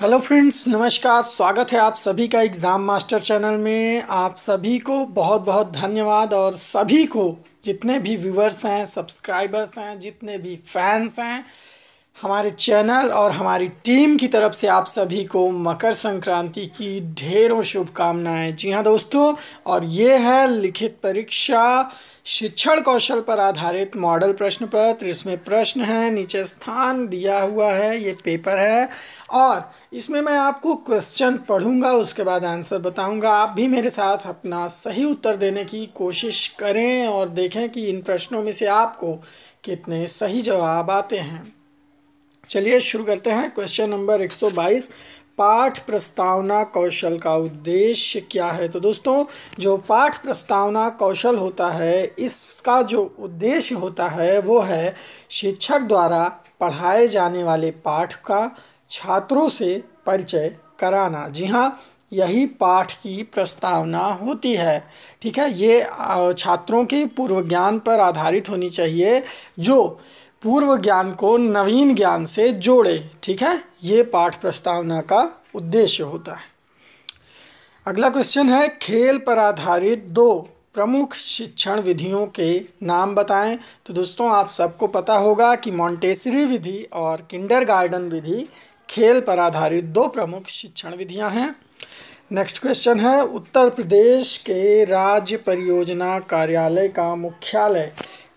hello friends नमस्कार स्वागत है आप सभी का एग्ज़ाम मास्टर चैनल में आप सभी को बहुत बहुत धन्यवाद और सभी को जितने भी व्यूवर्स हैं सब्सक्राइबर्स हैं जितने भी फैंस हैं हमारे चैनल और हमारी टीम की तरफ से आप सभी को मकर संक्रांति की ढेरों शुभकामनाएं जी हाँ दोस्तों और ये है लिखित परीक्षा शिक्षण कौशल पर आधारित मॉडल प्रश्न पत्र इसमें प्रश्न है नीचे स्थान दिया हुआ है ये पेपर है और इसमें मैं आपको क्वेश्चन पढ़ूंगा उसके बाद आंसर बताऊंगा आप भी मेरे साथ अपना सही उत्तर देने की कोशिश करें और देखें कि इन प्रश्नों में से आपको कितने सही जवाब आते हैं चलिए शुरू करते हैं क्वेश्चन नंबर 122 पाठ प्रस्तावना कौशल का उद्देश्य क्या है तो दोस्तों जो पाठ प्रस्तावना कौशल होता है इसका जो उद्देश्य होता है वो है शिक्षक द्वारा पढ़ाए जाने वाले पाठ का छात्रों से परिचय कराना जी हाँ यही पाठ की प्रस्तावना होती है ठीक है ये छात्रों के पूर्व ज्ञान पर आधारित होनी चाहिए जो पूर्व ज्ञान को नवीन ज्ञान से जोड़े ठीक है ये पाठ प्रस्तावना का उद्देश्य होता है अगला क्वेश्चन है खेल पर आधारित दो प्रमुख शिक्षण विधियों के नाम बताएं तो दोस्तों आप सबको पता होगा कि मॉन्टेसरी विधि और किंडर विधि खेल पर आधारित दो प्रमुख शिक्षण विधियां हैं नेक्स्ट क्वेश्चन है उत्तर प्रदेश के राज्य परियोजना कार्यालय का मुख्यालय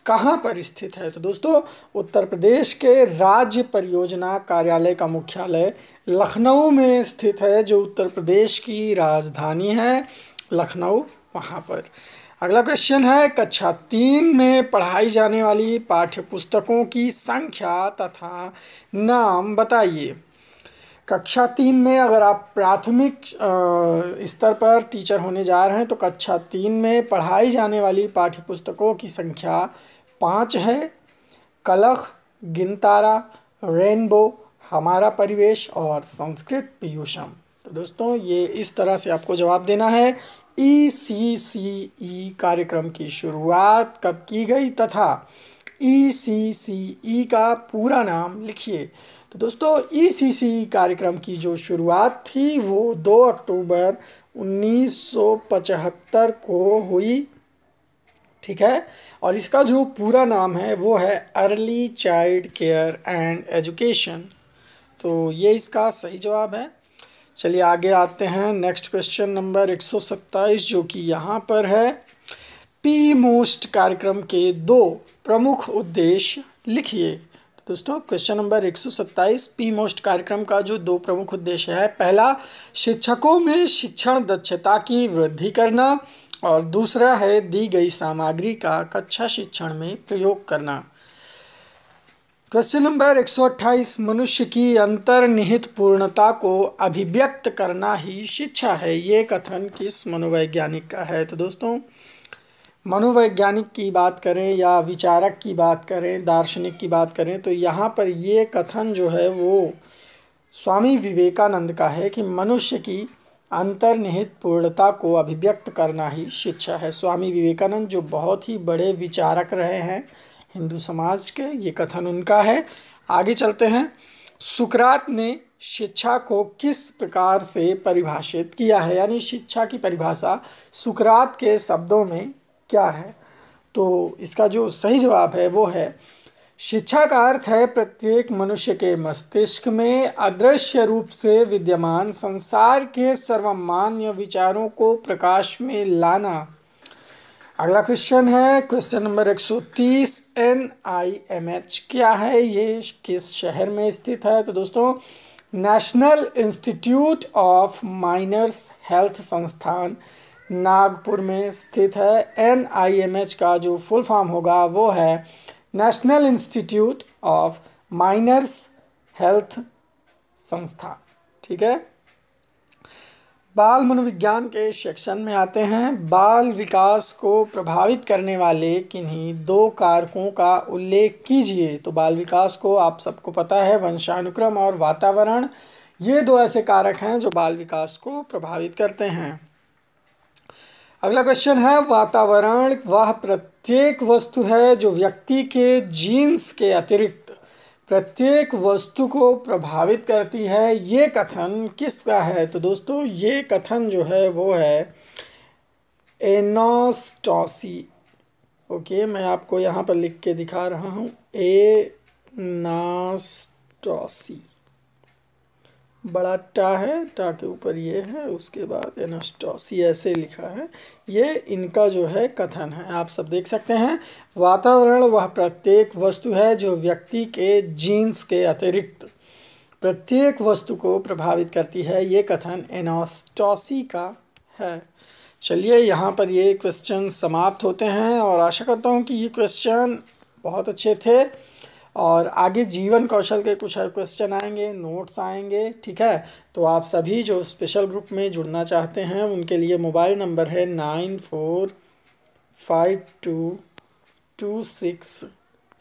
कहाँ पर स्थित है तो दोस्तों उत्तर प्रदेश के राज्य परियोजना कार्यालय का मुख्यालय लखनऊ में स्थित है जो उत्तर प्रदेश की राजधानी है लखनऊ वहाँ पर अगला क्वेश्चन है कक्षा तीन में पढ़ाई जाने वाली पाठ्य पुस्तकों की संख्या तथा नाम बताइए कक्षा तीन में अगर आप प्राथमिक स्तर पर टीचर होने जा रहे हैं तो कक्षा तीन में पढ़ाई जाने वाली पाठ्य पुस्तकों की संख्या पाँच है कलख गिनतारा रेनबो हमारा परिवेश और संस्कृत पीयूषम तो दोस्तों ये इस तरह से आपको जवाब देना है ई सी सी ई कार्यक्रम की शुरुआत कब की गई तथा ई सी सी ई का पूरा नाम लिखिए तो दोस्तों ई सी सी कार्यक्रम की जो शुरुआत थी वो 2 अक्टूबर 1975 को हुई ठीक है और इसका जो पूरा नाम है वो है early child care and education तो ये इसका सही जवाब है चलिए आगे आते हैं नेक्स्ट क्वेश्चन नंबर 127 जो कि यहाँ पर है पी मोस्ट कार्यक्रम के दो प्रमुख उद्देश्य लिखिए तो दोस्तों क्वेश्चन नंबर 127 पी मोस्ट कार्यक्रम का जो दो प्रमुख उद्देश्य है पहला शिक्षकों में शिक्षण दक्षता की वृद्धि करना और दूसरा है दी गई सामग्री का कक्षा शिक्षण में प्रयोग करना क्वेश्चन नंबर 128 मनुष्य की अंतर्निहित पूर्णता को अभिव्यक्त करना ही शिक्षा है ये कथन किस मनोवैज्ञानिक का है तो दोस्तों मनोवैज्ञानिक की बात करें या विचारक की बात करें दार्शनिक की बात करें तो यहाँ पर ये कथन जो है वो स्वामी विवेकानंद का है कि मनुष्य की अंतर्निहित पूर्णता को अभिव्यक्त करना ही शिक्षा है स्वामी विवेकानंद जो बहुत ही बड़े विचारक रहे हैं हिंदू समाज के ये कथन उनका है आगे चलते हैं सुकरात ने शिक्षा को किस प्रकार से परिभाषित किया है यानी शिक्षा की परिभाषा सुकरात के शब्दों में क्या है तो इसका जो सही जवाब है वो है शिक्षा का अर्थ है प्रत्येक मनुष्य के मस्तिष्क में अदृश्य रूप से विद्यमान संसार के सर्वमान्य विचारों को प्रकाश में लाना अगला क्वेश्चन है question number 130 N I M H क्या है ये किस शहर में स्थित है तो दोस्तों national institute of miners health संस्थान नागपुर में स्थित है एन का जो फुल फॉर्म होगा वो है national institute of miners health संस्था ठीक है बाल मनोविज्ञान के सेक्शन में आते हैं बाल विकास को प्रभावित करने वाले किन्हीं दो कारकों का उल्लेख कीजिए तो बाल विकास को आप सबको पता है वंशानुक्रम और वातावरण ये दो ऐसे कारक हैं जो बाल विकास को प्रभावित करते हैं अगला क्वेश्चन है वातावरण वह प्रत्येक वस्तु है जो व्यक्ति के जीन्स के अतिरिक्त प्रत्येक वस्तु को प्रभावित करती है ये कथन किसका है तो दोस्तों ये कथन जो है वो है एनास्टॉसी ओके मैं आपको यहाँ पर लिख के दिखा रहा हूँ एनास्टॉसी बड़ा टा है टा के ऊपर ये है उसके बाद एनास्टॉसी ऐसे लिखा है ये इनका जो है कथन है आप सब देख सकते हैं वातावरण वह प्रत्येक वस्तु है जो व्यक्ति के जीन्स के अतिरिक्त प्रत्येक वस्तु को प्रभावित करती है ये कथन एनास्टॉसी का है चलिए यहाँ पर ये क्वेश्चन समाप्त होते हैं और आशा करता हूँ कि ये क्वेश्चन बहुत अच्छे थे और आगे जीवन कौशल के कुछ क्वेश्चन आएंगे नोट्स आएंगे ठीक है तो आप सभी जो स्पेशल ग्रुप में जुड़ना चाहते हैं उनके लिए मोबाइल नंबर है nine four five two two six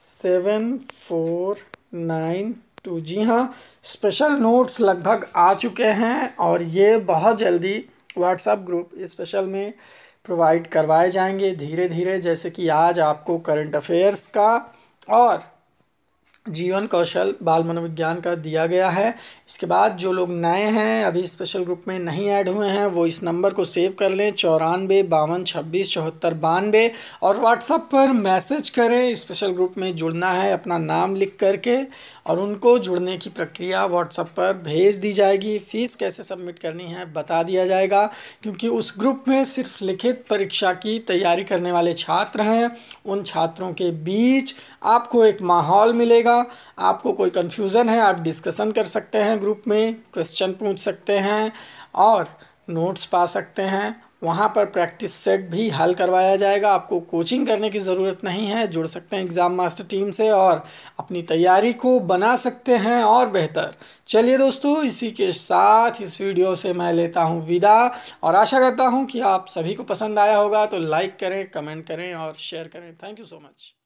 seven four nine two जी हाँ स्पेशल नोट्स लगभग आ चुके हैं और ये बहुत जल्दी व्हाट्सएप ग्रुप स्पेशल में प्रोवाइड करवाए जाएंगे धीरे धीरे जैसे कि आज आपको करंट अफेयर्स का और जीवन कौशल बाल मनोविज्ञान का दिया गया है इसके बाद जो लोग नए हैं अभी स्पेशल ग्रुप में नहीं ऐड हुए हैं वो इस नंबर को सेव कर लें चौरानवे बावन छब्बीस चौहत्तर बानवे और व्हाट्सअप पर मैसेज करें स्पेशल ग्रुप में जुड़ना है अपना नाम लिख करके और उनको जुड़ने की प्रक्रिया व्हाट्सअप पर भेज दी जाएगी फ़ीस कैसे सबमिट करनी है बता दिया जाएगा क्योंकि उस ग्रुप में सिर्फ लिखित परीक्षा की तैयारी करने वाले छात्र हैं उन छात्रों के बीच आपको एक माहौल मिलेगा आपको कोई कन्फ्यूज़न है आप डिस्कसन कर सकते हैं ग्रुप में क्वेश्चन पूछ सकते हैं और नोट्स पा सकते हैं वहाँ पर प्रैक्टिस सेट भी हल करवाया जाएगा आपको कोचिंग करने की ज़रूरत नहीं है जुड़ सकते हैं एग्ज़ाम मास्टर टीम से और अपनी तैयारी को बना सकते हैं और बेहतर चलिए दोस्तों इसी के साथ इस वीडियो से मैं लेता हूँ विदा और आशा करता हूँ कि आप सभी को पसंद आया होगा तो लाइक करें कमेंट करें और शेयर करें थैंक यू सो मच